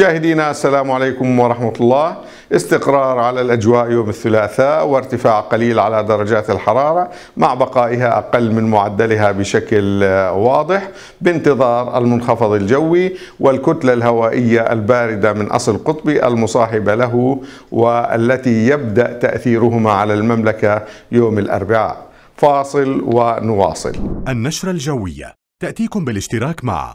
مشاهدينا السلام عليكم ورحمة الله استقرار على الأجواء يوم الثلاثاء وارتفاع قليل على درجات الحرارة مع بقائها أقل من معدلها بشكل واضح بانتظار المنخفض الجوي والكتلة الهوائية الباردة من أصل قطبي المصاحبة له والتي يبدأ تأثيرهما على المملكة يوم الأربعاء فاصل ونواصل النشرة الجوية تأتيكم بالاشتراك مع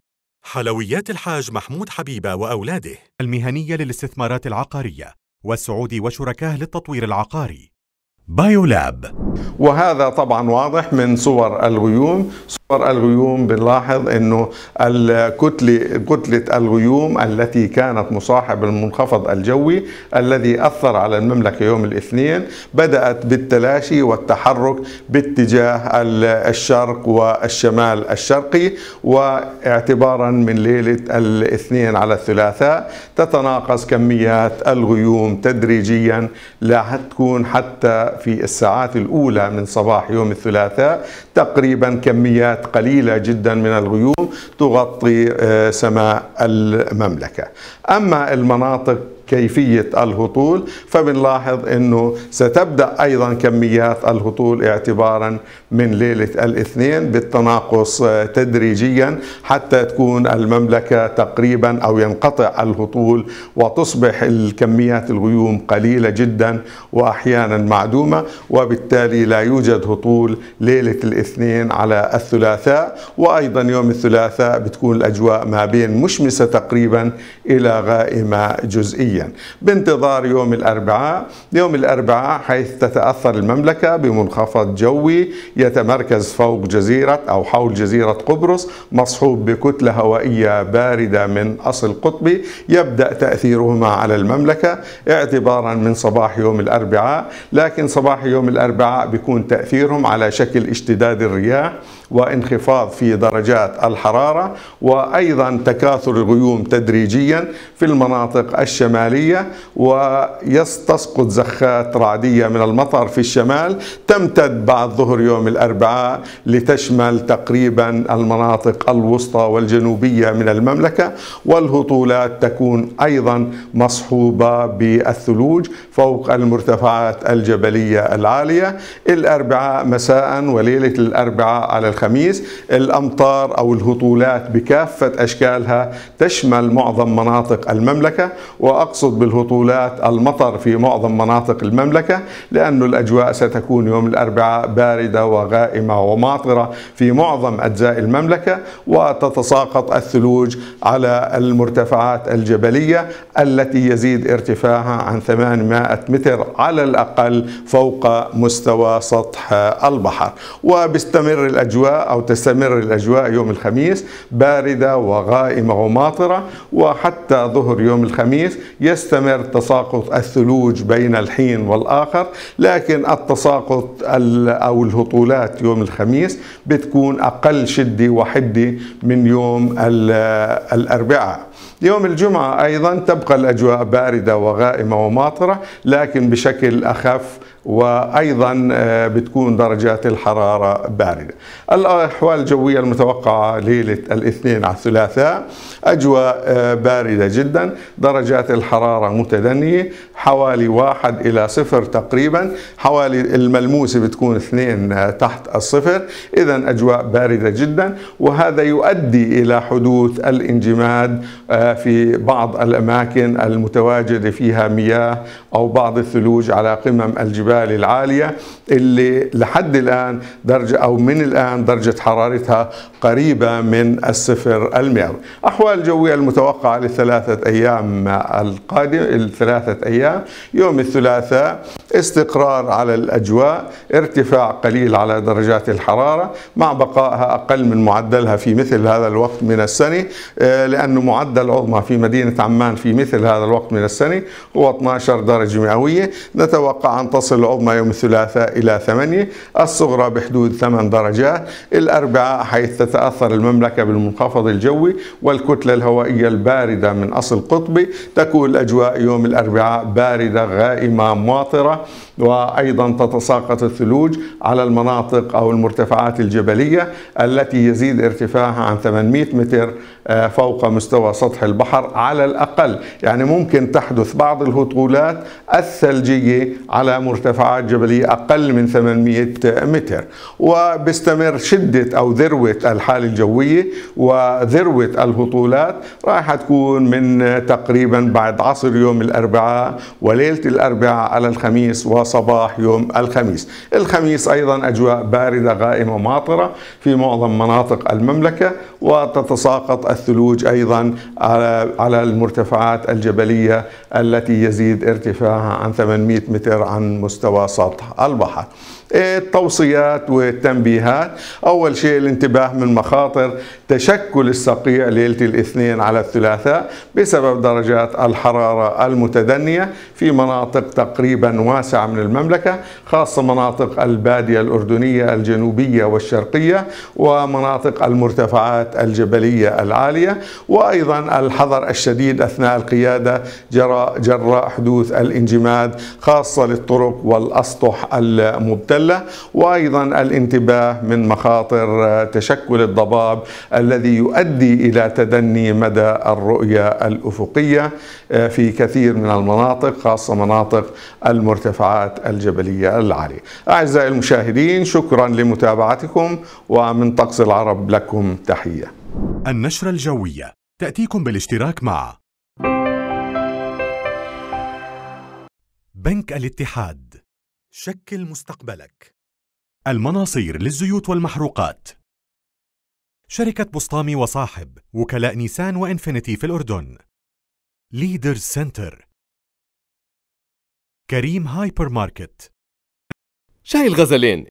حلويات الحاج محمود حبيبة وأولاده المهنية للاستثمارات العقارية والسعودي وشركاه للتطوير العقاري بايولاب وهذا طبعا واضح من صور الغيوم صور الغيوم بنلاحظ انه الكتلة كتلة الغيوم التي كانت مصاحب المنخفض الجوي الذي اثر على المملكة يوم الاثنين بدأت بالتلاشي والتحرك باتجاه الشرق والشمال الشرقي واعتبارا من ليلة الاثنين على الثلاثاء تتناقص كميات الغيوم تدريجيا لا تكون حتى في الساعات الأولى من صباح يوم الثلاثاء تقريبا كميات قليلة جدا من الغيوم تغطي آه، سماء المملكة أما المناطق كيفية الهطول فبنلاحظ أنه ستبدأ أيضا كميات الهطول اعتبارا من ليلة الاثنين بالتناقص آه، تدريجيا حتى تكون المملكة تقريبا أو ينقطع الهطول وتصبح الكميات الغيوم قليلة جدا وأحيانا معدومة وبالتالي لا يوجد هطول ليلة الاثنين على الثلاثاء وأيضا يوم الثلاثاء بتكون الأجواء ما بين مشمسة تقريبا إلى غائمة جزئية بانتظار يوم الأربعاء يوم الأربعاء حيث تتأثر المملكة بمنخفض جوي يتمركز فوق جزيرة أو حول جزيرة قبرص مصحوب بكتلة هوائية باردة من أصل قطبي يبدأ تأثيرهما على المملكة اعتبارا من صباح يوم الأربعاء لكن صباح يوم الأربعاء بيكون تأثيرهم على شكل اشتداد الرياح وانخفاض في درجات الحرارة وأيضا تكاثر الغيوم تدريجيا في المناطق الشمالية الشمالية ويستسقط زخات رعدية من المطر في الشمال تمتد بعد ظهر يوم الأربعاء لتشمل تقريبا المناطق الوسطى والجنوبية من المملكة والهطولات تكون أيضا مصحوبة بالثلوج فوق المرتفعات الجبلية العالية الأربعاء مساء وليلة الأربعاء على الخميس الأمطار أو الهطولات بكافة أشكالها تشمل معظم مناطق المملكة وأقل أقصد بالهطولات المطر في معظم مناطق المملكة لأن الأجواء ستكون يوم الأربعاء باردة وغائمة وماطرة في معظم أجزاء المملكة وتتساقط الثلوج على المرتفعات الجبلية التي يزيد ارتفاعها عن 800 متر على الأقل فوق مستوى سطح البحر وبستمر الأجواء أو تستمر الأجواء يوم الخميس باردة وغائمة وماطرة وحتى ظهر يوم الخميس يستمر تساقط الثلوج بين الحين والآخر لكن التساقط أو الهطولات يوم الخميس بتكون أقل شدة وحدة من يوم الأربعاء يوم الجمعة أيضا تبقى الأجواء باردة وغائمة وماطرة لكن بشكل أخف وايضا آه، بتكون درجات الحراره بارده. الاحوال الجويه المتوقعه ليله الاثنين على الثلاثاء اجواء آه، بارده جدا، درجات الحراره متدنيه حوالي واحد الى صفر تقريبا، حوالي الملموسه بتكون اثنين آه، تحت الصفر، اذا اجواء بارده جدا وهذا يؤدي الى حدوث الانجماد آه، في بعض الأماكن المتواجدة فيها مياه أو بعض الثلوج على قمم الجبال العالية اللي لحد الآن درجة أو من الآن درجة حرارتها قريبة من الصفر المئوي أحوال الجوية المتوقعة للثلاثة أيام القادمة الثلاثة أيام يوم الثلاثاء استقرار على الأجواء ارتفاع قليل على درجات الحرارة مع بقائها أقل من معدلها في مثل هذا الوقت من السنة آه، لأن معدل عظمى في مدينة عمان في مثل هذا الوقت من السنة هو 12 درجة مئوية نتوقع أن تصل العظمى يوم الثلاثاء إلى 8 الصغرى بحدود 8 درجات الأربعاء حيث تتأثر المملكة بالمنخفض الجوي والكتلة الهوائية الباردة من أصل قطبي تكون الأجواء يوم الأربعاء باردة غائمة ماطرة وأيضا تتساقط الثلوج على المناطق أو المرتفعات الجبلية التي يزيد ارتفاعها عن 800 متر آه، فوق مستوى سطح البحر على الأقل يعني ممكن تحدث بعض الهطولات الثلجية على مرتفعات جبلية أقل من 800 متر وبستمر شدة أو ذروة الحالة الجوية وذروة الهطولات راح تكون من تقريبا بعد عصر يوم الأربعاء وليلة الأربعاء على الخميس الخميس وصباح يوم الخميس الخميس أيضا أجواء باردة غائمة ماطرة في معظم مناطق المملكة وتتساقط الثلوج أيضا على المرتفعات الجبلية التي يزيد ارتفاعها عن 800 متر عن مستوى سطح البحر إيه التوصيات والتنبيهات أول شيء الانتباه من مخاطر تشكل الصقيع ليلة الاثنين على الثلاثاء بسبب درجات الحرارة المتدنية في مناطق تقريبا واسعة من المملكة خاصة مناطق البادية الأردنية الجنوبية والشرقية ومناطق المرتفعات الجبلية العالية وأيضا الحذر الشديد أثناء القيادة جراء, جراء حدوث الانجماد خاصة للطرق والأسطح المبتلة وأيضا الانتباه من مخاطر تشكل الضباب الذي يؤدي إلى تدني مدى الرؤية الأفقية آه، في كثير من المناطق خاصة مناطق المرتفعات الجبلية العالية أعزائي المشاهدين شكرا لمتابعتكم ومن طقس العرب لكم تحية النشرة الجوية تأتيكم بالاشتراك مع بنك الاتحاد شكل مستقبلك المناصير للزيوت والمحروقات شركة بسطامي وصاحب وكلاء نيسان وإنفينيتي في الأردن ليدر سنتر كريم هايبر ماركت شاي الغزلين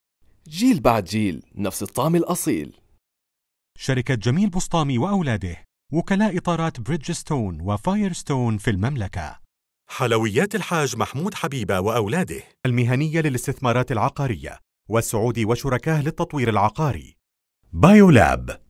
جيل بعد جيل نفس الطعم الأصيل شركة جميل بسطامي وأولاده وكلاء إطارات بريدجستون وفايرستون في المملكة حلويات الحاج محمود حبيبة وأولاده المهنية للاستثمارات العقارية والسعودي وشركاه للتطوير العقاري بايولاب